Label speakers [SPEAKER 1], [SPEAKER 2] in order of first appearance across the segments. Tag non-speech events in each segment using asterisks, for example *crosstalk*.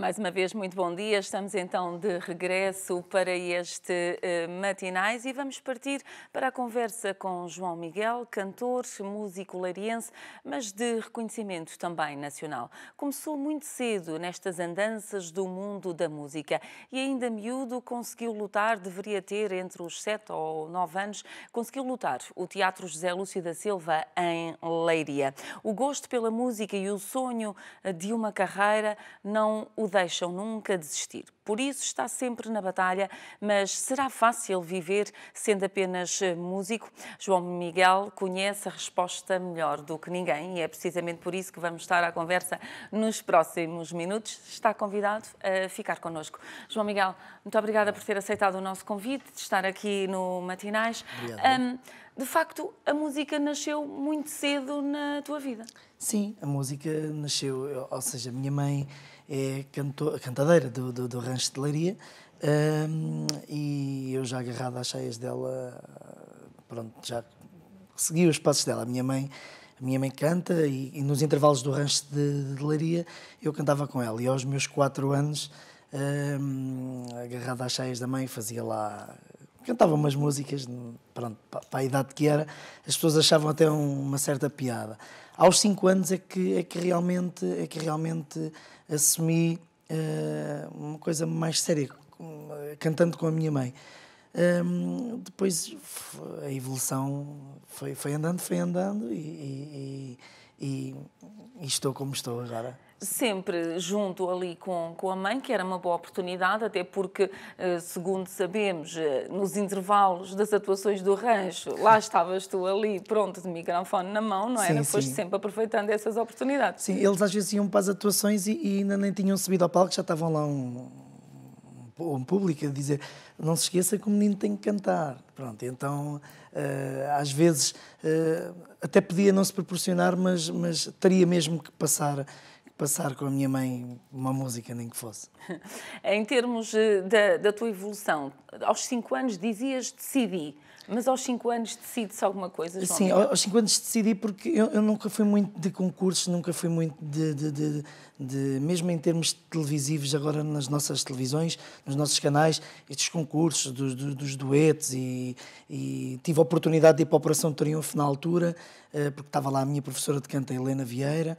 [SPEAKER 1] Mais uma vez, muito bom dia. Estamos então de regresso para este eh, Matinais e vamos partir para a conversa com João Miguel, cantor, músico lariense, mas de reconhecimento também nacional. Começou muito cedo nestas andanças do mundo da música e ainda miúdo conseguiu lutar, deveria ter entre os sete ou nove anos, conseguiu lutar o Teatro José Lúcio da Silva em Leiria. O gosto pela música e o sonho eh, de uma carreira não o deixam nunca desistir. Por isso está sempre na batalha, mas será fácil viver sendo apenas eh, músico? João Miguel conhece a resposta melhor do que ninguém e é precisamente por isso que vamos estar à conversa nos próximos minutos. Está convidado a ficar connosco. João Miguel, muito obrigada por ter aceitado o nosso convite, de estar aqui no Matinais. Um, de facto, a música nasceu muito cedo na tua vida.
[SPEAKER 2] Sim, a música nasceu, ou seja, a minha mãe é canto, cantadeira do, do, do Rancho de Leiria um, e eu já agarrado às cheias dela, pronto, já segui os passos dela. A minha mãe a minha mãe canta e, e, nos intervalos do rancho de, de Leiria eu cantava com ela. E aos meus quatro anos, agarrado às cheias da mãe, fazia lá. Cantava umas músicas, pronto, para a idade que era, as pessoas achavam até uma certa piada aos 5 anos é que, é que realmente, é que realmente assumi uh, uma coisa mais séria, cantando com a minha mãe. Um, ehm, depois a evolução foi, foi andando, foi andando e, e, e, e estou como estou agora
[SPEAKER 1] sempre junto ali com, com a mãe, que era uma boa oportunidade, até porque, eh, segundo sabemos, eh, nos intervalos das atuações do rancho, lá *laughs* estavas tu ali, pronto, de microfone na mão, não era? É? Sim, Foste sim. sempre aproveitando essas oportunidades.
[SPEAKER 2] Sim, eles às vezes iam para as atuações e, e ainda nem tinham subido ao palco, já estavam lá um, um público a dizer não se esqueça que o menino tem que cantar. Pronto, então eh, às vezes até podia não se proporcionar, mas, mas teria mesmo que passar passar com a minha mãe uma música, nem que fosse.
[SPEAKER 1] *laughs* em termos eh, da, da tua evolução, aos 5 anos dizias decidi, mas aos 5 anos decide-se alguma coisa? João? Sim, aos
[SPEAKER 2] 5 anos decidi porque eu, eu, nunca fui muito de concursos, nunca fui muito de, de, de, de, mesmo em termos televisivos, agora nas nossas televisões, nos nossos canais, estes concursos dos, dos, dos duetos e, e, tive a oportunidade de ir para a Operação Triunfo na altura, eh, porque estava lá a minha professora de canto, a Helena Vieira,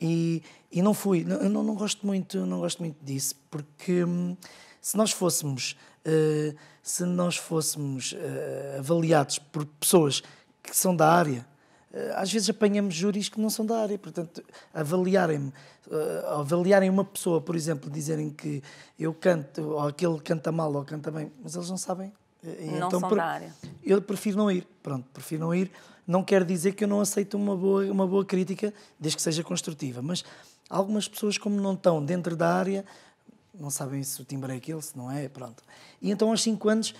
[SPEAKER 2] e, e não fui. Não, não, não, gosto muito, não gosto muito disso, porque hum, se nós fôssemos, uh, se nós fôssemos uh, avaliados por pessoas que são da área, uh, às vezes apanhamos júris que não são da área. Portanto, avaliarem avaliarem uma pessoa, por exemplo, dizerem que eu canto, ou aquele canta mal ou canta bem, mas eles não sabem não então, são da área. Eu prefiro não ir, pronto, prefiro não ir. Não quer dizer que eu não aceito uma boa, uma boa crítica, desde que seja construtiva, mas algumas pessoas, como não estão dentro da área, não sabem se o timbre é aquele, se não é, pronto. E então, aos 5 anos,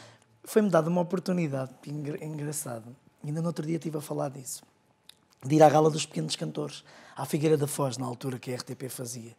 [SPEAKER 2] foi-me dada uma oportunidade, engraçado, ainda no outro dia estive a falar disso, de ir à gala dos pequenos cantores, à Figueira da Foz, na altura que a RTP fazia.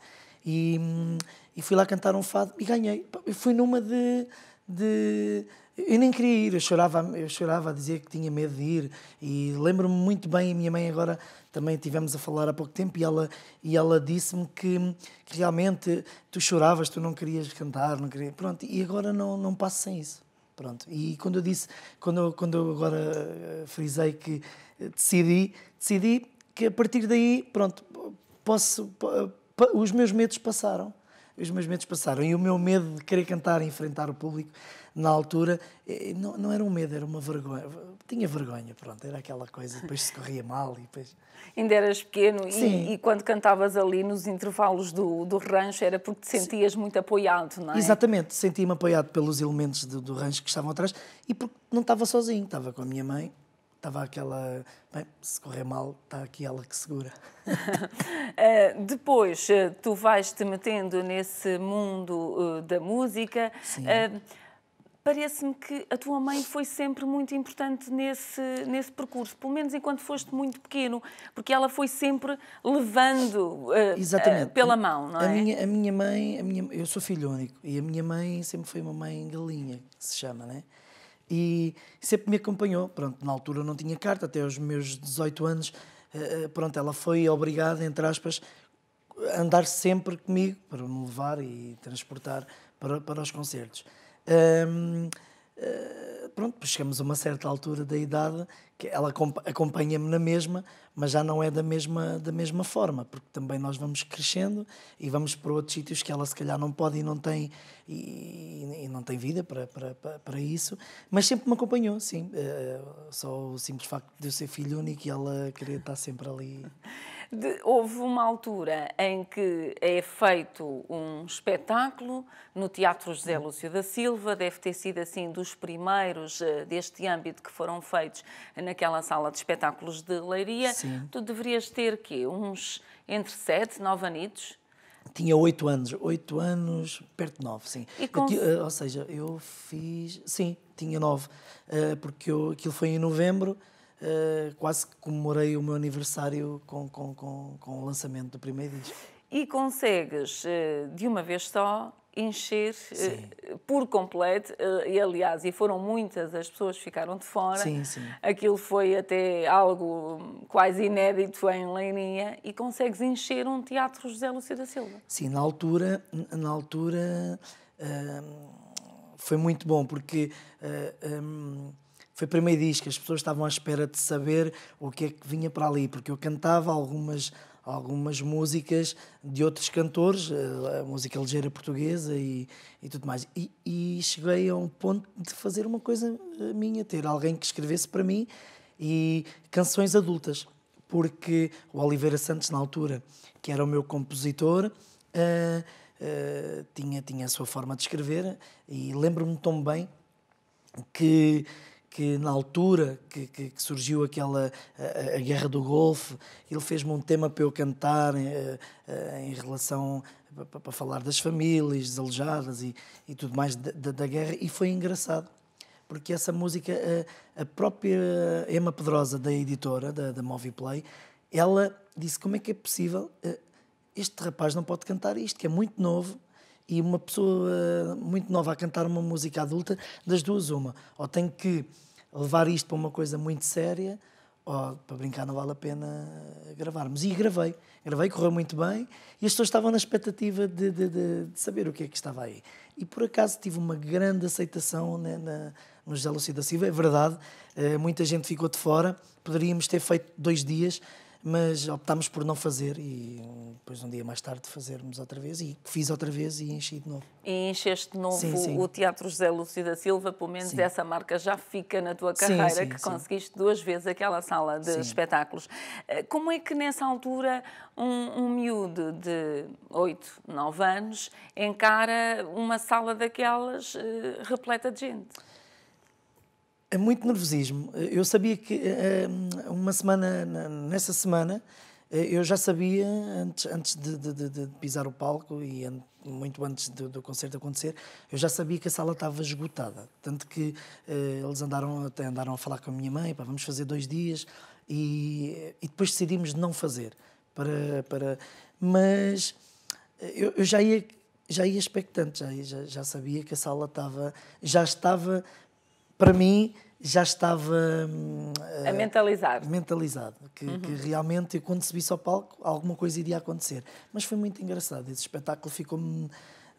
[SPEAKER 2] E, hum, e fui lá cantar um fado e ganhei. E fui numa de de eu nem queria ir, eu chorava, eu chorava a dizer que tinha medo de ir. E lembro-me muito bem, a minha mãe agora também tivemos a falar há pouco tempo e ela, e ela disse-me que, que, realmente tu choravas, tu não querias cantar, não queria, pronto, e agora não, não passo sem isso. Pronto. E quando eu disse, quando eu, quando eu agora eh, frisei que eh, decidi, decidi que a partir daí, pronto, posso eh, os meus medos passaram os meus medos passaram. E o meu medo de querer cantar e enfrentar o público, na altura, eh, não, não era um medo, era uma vergonha. Tinha vergonha, pronto, era aquela coisa, depois se corria mal e depois...
[SPEAKER 1] Ainda eras pequeno e, e, quando cantavas ali nos intervalos do, do rancho era porque te sentias Sim. muito apoiado, não é?
[SPEAKER 2] Exatamente, sentia-me apoiado pelos elementos do, do rancho que estavam atrás e porque não estava sozinho, estava com a minha mãe, estava aquela. Bem, se correr mal, está aqui ela que segura.
[SPEAKER 1] uh, *laughs* depois, eh, tu vais-te metendo nesse mundo uh, da música. Sim. Parece-me que a tua mãe foi sempre muito importante nesse, nesse percurso, pelo menos enquanto foste muito pequeno, porque ela foi sempre levando
[SPEAKER 2] pela mão, não é? A minha, a minha mãe, a minha, eu sou filho único, e a minha mãe sempre foi uma mãe galinha, que se chama, não é? e sempre me acompanhou. Pronto, na altura não tinha carta, até os meus 18 anos, eh, eh, pronto, ela foi obrigada, entre aspas, a andar sempre comigo para me levar e transportar para, para os concertos. Um, uh, eh, pronto, chegamos a uma certa altura da idade que ela acompanha-me na mesma, mas já não é da mesma, da mesma forma, porque também nós vamos crescendo e vamos para outros sítios que ela se calhar não pode e não tem, e, e não tem vida para, para, para isso, mas sempre me acompanhou, sim. Eh, eh, só o simples facto de eu ser filho único e ela querer estar sempre ali. *laughs* De, houve uma
[SPEAKER 1] altura em que é feito um espetáculo no Teatro José Lúcio da Silva, deve ter sido assim dos primeiros uh, deste âmbito que foram feitos naquela sala de espetáculos de Leiria. Sim. Tu deverias ter que uns entre sete, nove anitos?
[SPEAKER 2] Tinha oito anos, oito anos, perto de nove, sim. Com... Eu, eh, ou seja, eu fiz, sim, tinha nove, eh, porque eu, aquilo foi em novembro, uh, quase que comemorei o meu aniversário com, com, com, com o lançamento do primeiro disco.
[SPEAKER 1] E consegues, eh, de uma vez só, encher eh, por completo e aliás e foram muitas as pessoas que ficaram de fora sim, sim. aquilo foi até algo quase inédito em Leiria e consegues encher um teatro José Lúcio da Silva
[SPEAKER 2] sim na altura na altura uh, foi muito bom porque uh, um, foi o primeiro disco, as pessoas estavam à espera de saber o que é que vinha para ali, porque eu cantava algumas algumas músicas de outros cantores, eh, música ligeira portuguesa e, e tudo mais. E, e, cheguei a um ponto de fazer uma coisa eh, minha, ter alguém que escrevesse para mim e canções adultas, porque o Oliveira Santos, na altura, que era o meu compositor, uh, uh, tinha, tinha a sua forma de escrever e lembro-me tão bem que que na altura que, que, que surgiu aquela a, a, guerra do Golfo, ele fez-me um tema para eu cantar em, eh, eh, em relação para, falar das famílias desalojadas e, e tudo mais da, da guerra e foi engraçado porque essa música a, a própria Emma Pedrosa da editora da, da Movie Play ela disse como é que é possível eh, este rapaz não pode cantar isto que é muito novo e uma pessoa eh, muito nova a cantar uma música adulta, das duas, uma. Ou tenho que levar isto para uma coisa muito séria, ou para brincar não vale a pena gravarmos. E gravei, gravei, correu muito bem, e as pessoas estavam na expectativa de, de, de, de saber o que é que estava aí. E por acaso tive uma grande aceitação na, né, na, no José da Silva, é verdade, eh, muita gente ficou de fora, poderíamos ter feito dois dias, mas optámos por não fazer e depois um dia mais tarde fazermos outra vez e fiz outra vez e enchi de novo. E encheste de novo sim, sim. o
[SPEAKER 1] Teatro José Lúcio da Silva, pelo menos sim. essa marca já fica na tua carreira, que conseguiste duas vezes aquela sala de espetáculos. Eh, como é que nessa altura um, um miúdo de 8, 9 anos encara uma sala daquelas eh, repleta de gente?
[SPEAKER 2] É muito nervosismo. Eh, eu sabia que eh, eh, uma semana, nessa semana, eu já sabia, antes, antes de, de, de pisar o palco e muito antes do, do, concerto acontecer, eu já sabia que a sala estava esgotada. Tanto que eles andaram, até andaram a falar com a minha mãe, para vamos fazer dois dias, e, e depois decidimos não fazer. Para, para... Mas eu, eu já ia já ia expectante, já, já, já, sabia que a sala estava, já estava, para mim, já estava uh, a mentalizar. mentalizado que, uhum. que, realmente eu, quando subisse ao palco alguma coisa iria acontecer. Mas foi muito engraçado. Esse espetáculo ficou-me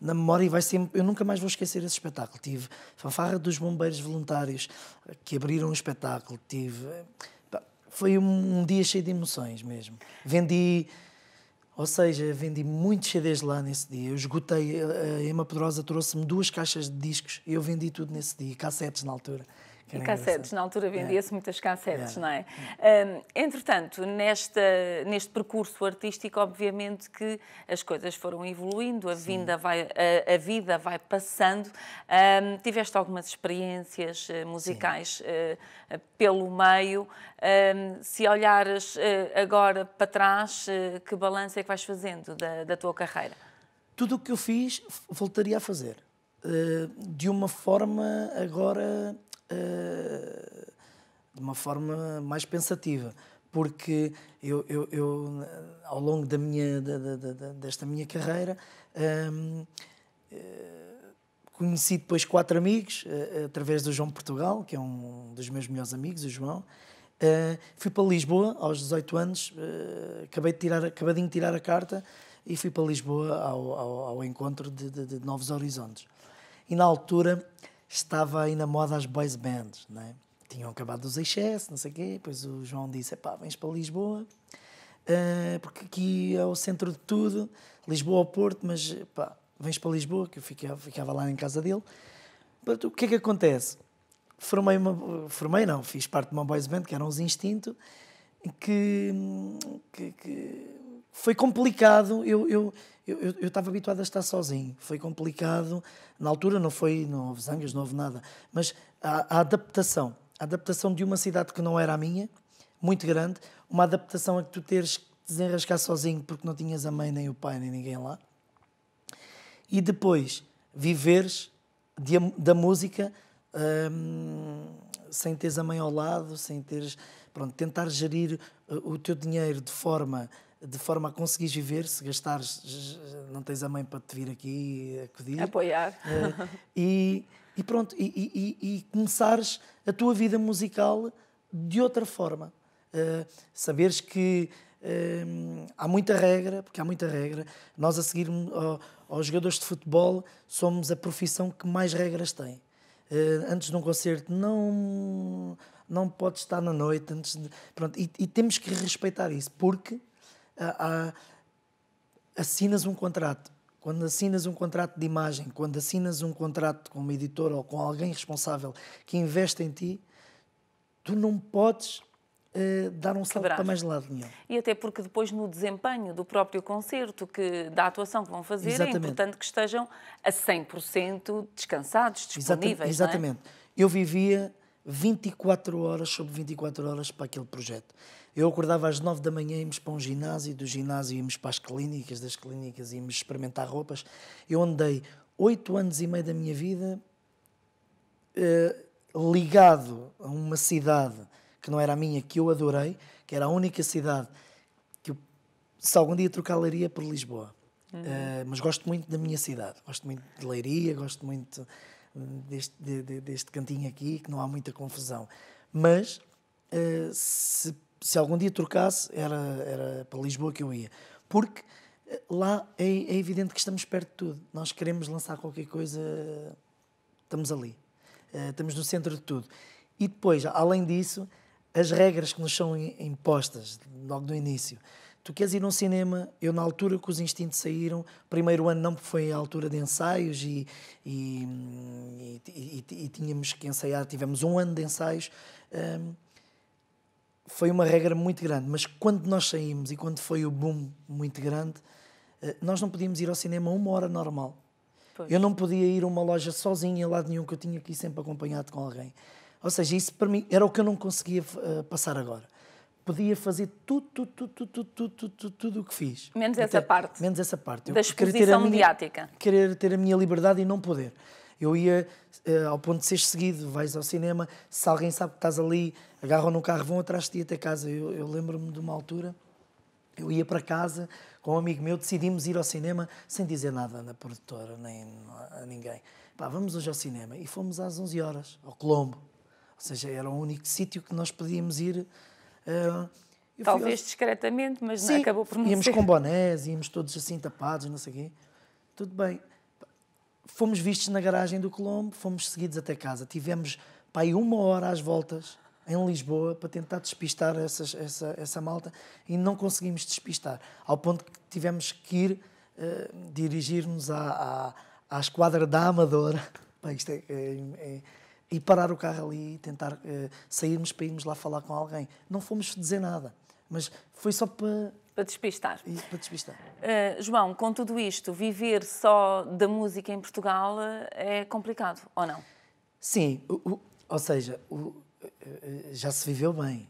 [SPEAKER 2] na memória e vai sempre. Eu nunca mais vou esquecer esse espetáculo. Tive fanfarra dos bombeiros voluntários que abriram o espetáculo. Tive. Foi um, um dia cheio de emoções mesmo. Vendi. Ou seja, vendi muitos CDs lá nesse dia. Eu esgotei. A Emma Pedrosa trouxe-me duas caixas de discos e eu vendi tudo nesse dia, cassetes na altura e cassetes, na
[SPEAKER 1] altura é. vendia-se é. muitas cassetes, é. não é? é. entretanto, nesta, neste percurso artístico, obviamente que as coisas foram evoluindo, a, vinda vai, a, a vida vai passando. tiveste algumas experiências eh, musicais uh, pelo meio. se olhares uh, agora para trás, uh, que balanço é que vais fazendo da, da tua carreira?
[SPEAKER 2] Tudo o que eu fiz, voltaria a fazer. de uma forma agora eh, de uma forma mais pensativa. Porque eu, eu, eu ao longo da minha, da, da, da, desta minha carreira, um, ehm, eh, conheci depois quatro amigos, eh, através do João Portugal, que é um dos meus melhores amigos, o João. Uh, fui para Lisboa aos 18 anos, uh, acabei de tirar, acabadinho de tirar a carta e fui para Lisboa ao, ao, ao encontro de, de, de, Novos Horizontes. E na altura estava ainda moda as boys bands, né? Tinham acabado os excessos, não sei o quê, depois o João disse, pá, vens para Lisboa, uh, porque aqui é o centro de tudo, Lisboa ao Porto, mas pá, vens para Lisboa, que eu ficava, ficava lá em casa dele. But, o que é que acontece? Formei uma, formei não, fiz parte de uma boys band, que era os Instinto, que, que, que foi complicado. Eu, eu, eu, eu estava habituado a estar sozinho. Foi complicado. Na altura não foi, não houve zangas, não houve nada. Mas a, a, adaptação, a adaptação de uma cidade que não era a minha, muito grande, uma adaptação a que tu teres que desenrascar sozinho porque não tinhas a mãe, nem o pai, nem ninguém lá. E depois viveres de, da música hum, sem teres a mãe ao lado, sem teres. Pronto, tentar gerir uh, o teu dinheiro de forma de forma a conseguir viver, se gastares, não tens a mãe para te vir aqui acudir. Apoiar. Uh, e, e, pronto, e, e, e, começares a tua vida musical de outra forma. Uh, saberes que uh, há muita regra, porque há muita regra. Nós, a seguir ao, aos jogadores de futebol, somos a profissão que mais regras tem. antes de um concerto, não, não pode estar na noite. Antes de, pronto, e, e temos que respeitar isso, porque a, a, assinas um contrato. Quando assinas um contrato de imagem, quando assinas um contrato com uma editora ou com alguém responsável que investe em ti, tu não podes uh, dar um salto para mais lado nenhum.
[SPEAKER 1] E até porque depois no desempenho do próprio concerto, que, da atuação que vão fazer, é Exatamente. é importante que estejam a 100% descansados, disponíveis. É? Exatamente.
[SPEAKER 2] É? Eu vivia 24 horas sobre 24 horas para aquele projeto. Eu acordava às 9 da manhã, íamos para um ginásio, do ginásio íamos para as clínicas, das clínicas íamos experimentar roupas. Eu andei 8 anos e meio da minha vida eh, ligado a uma cidade que não era a minha, que eu adorei, que era a única cidade que eu, se algum dia trocar Leiria por Lisboa. Uhum. Uh, mas gosto muito da minha cidade, gosto muito de Leiria, gosto muito deste, de, deste cantinho aqui, que não há muita confusão. Mas uh, se, se algum dia trocasse, era, era para Lisboa que eu ia. Porque eh, lá é, é, evidente que estamos perto de tudo. Nós queremos lançar qualquer coisa, estamos ali. Uh, estamos no centro de tudo. E depois, além disso, as regras que nos são impostas logo no início. Tu queres ir num cinema? Eu, na altura que os instintos saíram, primeiro ano não, porque foi a altura de ensaios e, e, e, e tínhamos que ensaiar, tivemos um ano de ensaios. Um, foi uma regra muito grande, mas quando nós saímos e quando foi o boom muito grande, eh, nós não podíamos ir ao cinema uma hora normal. Pois. Eu não podia ir a uma loja sozinha, lado nenhum, que eu tinha que ir sempre acompanhado com alguém. Ou seja, isso para mim era o que eu não conseguia eh, passar agora podia fazer tudo, tudo, tudo, tudo, tudo, tudo, tudo, tudo o que fiz. Menos essa parte. Menos essa parte. Eu da exposição minha, mediática. Querer ter a minha liberdade e não poder. Eu ia uh, ao ponto de ser seguido, vais ao cinema, se alguém sabe que estás ali, agarram no carro, vão atrás de ti até casa. Eu, eu lembro-me de uma altura, eu ia para casa com um amigo meu, decidimos ir ao cinema sem dizer nada na produtora, nem a ninguém. Pá, vamos hoje ao cinema. E fomos às 11 horas, ao Colombo. Ou seja, era o único sítio que nós podíamos ir Uh, Talvez fui...
[SPEAKER 1] discretamente, mas Sim, acabou por não íamos ser. com
[SPEAKER 2] bonés, íamos todos assim tapados, não sei o quê. Tudo bem. Fomos vistos na garagem do Colombo, fomos seguidos até casa. Tivemos, pai, uma hora às voltas em Lisboa para tentar despistar essas, essa, essa malta e não conseguimos despistar, ao ponto que tivemos que ir uh, dirigir-nos à, à, à esquadra da Amadora. Bem, *laughs* isto é, é, é e parar o carro ali, e tentar uh, eh, sairmos para irmos lá falar com alguém. Não fomos dizer nada, mas foi só para. Para despistar. E, para despistar.
[SPEAKER 1] Uh, João, com tudo isto, viver só da música em Portugal eh, é complicado, ou não?
[SPEAKER 2] Sim, o, o, ou seja, o, já se viveu bem.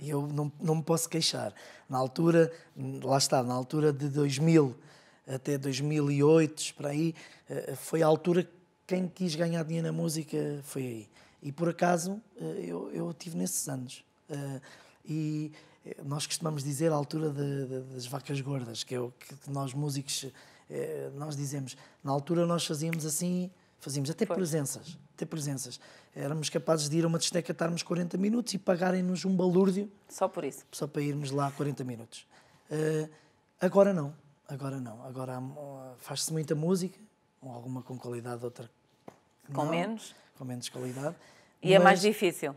[SPEAKER 2] E eu não, não me posso queixar. Na altura, lá está, na altura de 2000 até 2008, por aí, foi a altura que quem quis ganhar dinheiro na música foi aí. E por acaso eh, eu, eu tive nesses anos. Eh, e eh, nós costumamos dizer à altura de, de, das vacas gordas, que é o que nós músicos nós dizemos. Na altura nós fazíamos assim, fazíamos até foi. presenças, até presenças. Éramos capazes de ir a uma discoteca, estarmos 40 minutos e pagarem-nos um balúrdio. Só por isso. Só para irmos lá 40 minutos. Agora não, agora não. Agora faz-se muita música, alguma com qualidade, outra com menos. Com menos qualidade. E mas, é mais difícil?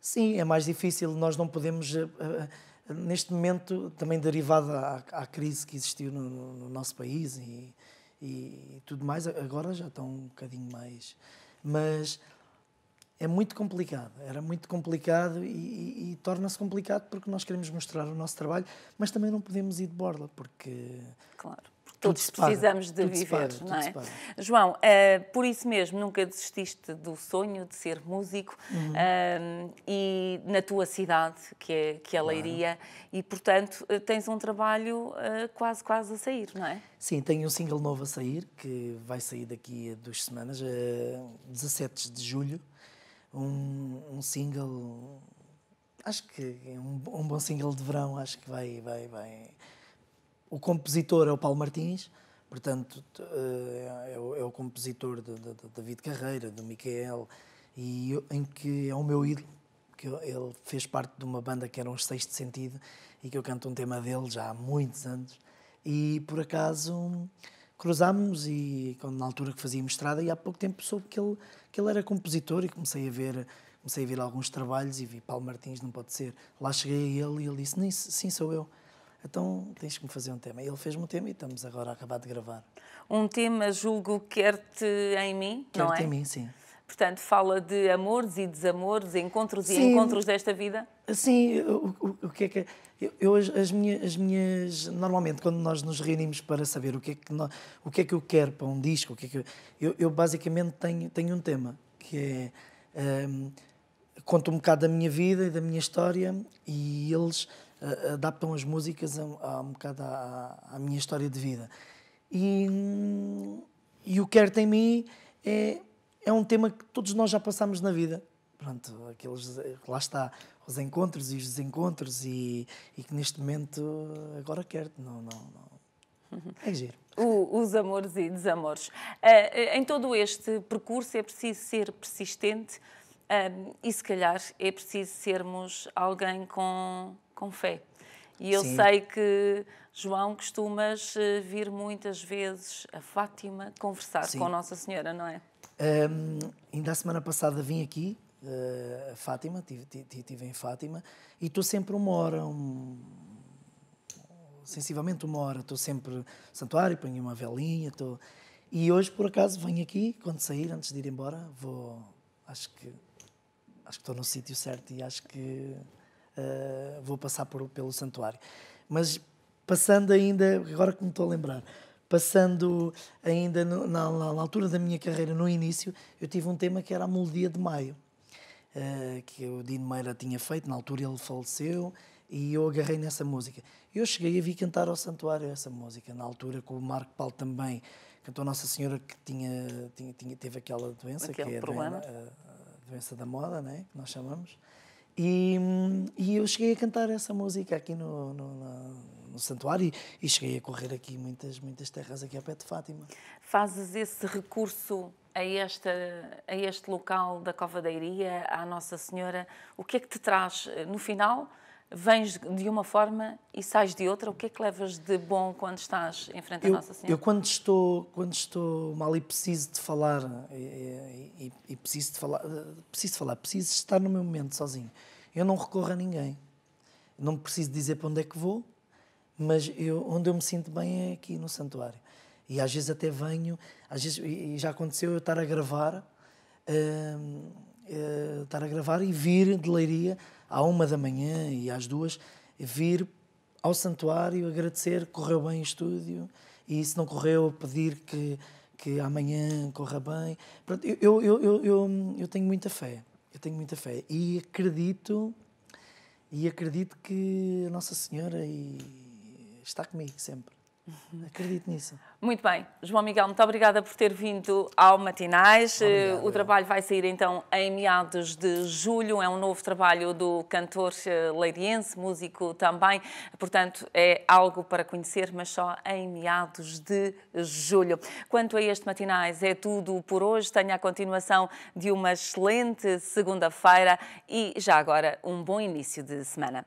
[SPEAKER 2] Sim, é mais difícil. Nós não podemos. Eh, eh, eh, neste momento, também derivada à, à crise que existiu no, no nosso país e, e tudo mais, agora já estão um bocadinho mais. Mas é muito complicado, era muito complicado e, e, e torna-se complicado porque nós queremos mostrar o nosso trabalho, mas também não podemos ir de borla, porque claro todos precisamos para, de viver, não é?
[SPEAKER 1] João, uh, por isso mesmo, nunca desististe do sonho de ser músico uhum. uh, e na tua cidade, que é, que é Leiria, e portanto eh, tens um trabalho uh, quase, quase a sair, não é?
[SPEAKER 2] Sim, tenho um single novo a sair, que vai sair daqui a duas semanas, 17 de julho, um, um single, acho que um, um bom single de verão, acho que vai, vai, vai o compositor é o Paulo Martins, portanto, eh, é, o, é o compositor de, de, de, David Carreira, do Miquel, e eu, em que é o meu ídolo, que ele fez parte de uma banda que era os Sexto Sentido e que eu canto um tema dele já há muitos anos. E por acaso cruzámos e quando na altura que fazia mestrado e há pouco tempo soube que ele que ele era compositor e comecei a ver comecei a ver alguns trabalhos e vi Paulo Martins não pode ser lá cheguei a ele e ele disse sim sou eu então tens que me fazer um tema. E ele fez-me um tema e estamos agora a acabar de gravar.
[SPEAKER 1] Um tema, julgo, quer-te em mim, quer não é? Quer-te em mim, sim. Portanto, fala de amores e desamores, encontros sim. e encontros desta vida?
[SPEAKER 2] Sim, o, o, o que é que. É? Eu, eu as, minhas, as, minhas, Normalmente, quando nós nos reunimos para saber o que é que, o que, é que eu quero para um disco, o que é que eu, eu, eu basicamente tenho, tenho um tema, que é. Um, conto um bocado da minha vida e da minha história e eles adaptam as músicas a, a um bocado à, à, minha história de vida. E, e o quer Tem Mim é, é um tema que todos nós já passamos na vida. Pronto, aqueles, lá está, os encontros e os desencontros e, e que neste momento agora quer não, não, não. Uhum. É giro.
[SPEAKER 1] O, os amores e desamores. Uh, em todo este percurso é preciso ser persistente um, eh, e, se calhar, é preciso sermos alguém com com fé. E eu Sim. sei que, João, costumas eh, vir muitas vezes a Fátima conversar Sim. com Nossa Senhora, não é?
[SPEAKER 2] Um, ainda a semana passada vim aqui, uh, a Fátima, estive em Fátima, e estou sempre uma hora, um, sensivelmente uma hora, estou sempre santuário, ponho uma velinha, estou e hoje, por acaso, venho aqui, quando sair, antes de ir embora, vou... Acho que acho que estou no sítio certo e acho que ah, vou passar por, pelo santuário. Mas passando ainda, agora que me estou a lembrar, passando ainda no, na, na, altura da minha carreira, no início, eu tive um tema que era a Moldia de Maio, uh, que o Dino Meira tinha feito, na altura ele faleceu, e eu agarrei nessa música. Eu cheguei a vir cantar ao santuário essa música, na altura com o Marco Paulo também, cantou Nossa Senhora que tinha, tinha, tinha teve aquela doença, Aquele que era é a, a doença da moda, né, que nós chamamos. E, e eu cheguei a cantar essa música aqui no, no, no no santuário e, e, cheguei a correr aqui muitas muitas terras aqui ao pé de Fátima.
[SPEAKER 1] Fazes esse recurso a esta a este local da Covadeiria, à Nossa Senhora. O que é que te traz eh, no final? vens de uma forma e sais de outra. O que é que levas de bom quando estás em frente eu, à Nossa Senhora? Eu, quando
[SPEAKER 2] estou, quando estou mal e preciso de falar, e, eh, eh, e, e, preciso, de falar, eh, preciso de falar, preciso estar no meu momento sozinho, eu não recorro a ninguém. Não preciso dizer para onde é que vou, mas eu, onde eu me sinto bem é aqui no santuário. E às vezes até venho, às vezes, e já aconteceu eu estar a gravar. Hum, eh, estar a gravar e vir de Leiria à uma da manhã e às duas, vir ao santuário agradecer, correu bem o estúdio, e se não correu, pedir que, que amanhã corra bem. Pronto, eu, eu, eu, eu, eu tenho muita fé, eu tenho muita fé e acredito, e acredito que Nossa Senhora e está comigo sempre. *laughs* Acredito nisso.
[SPEAKER 1] Muito bem. João Miguel, muito obrigada por ter vindo ao Matinais. Eh, Obrigado. O trabalho vai sair então em meados de julho. É um novo trabalho do cantor eh, leiriense, músico também. Portanto, é algo para conhecer, mas só em meados de julho. Quanto a este Matinais, é tudo por hoje. Tenha a continuação de uma excelente segunda-feira e já agora um bom início de semana.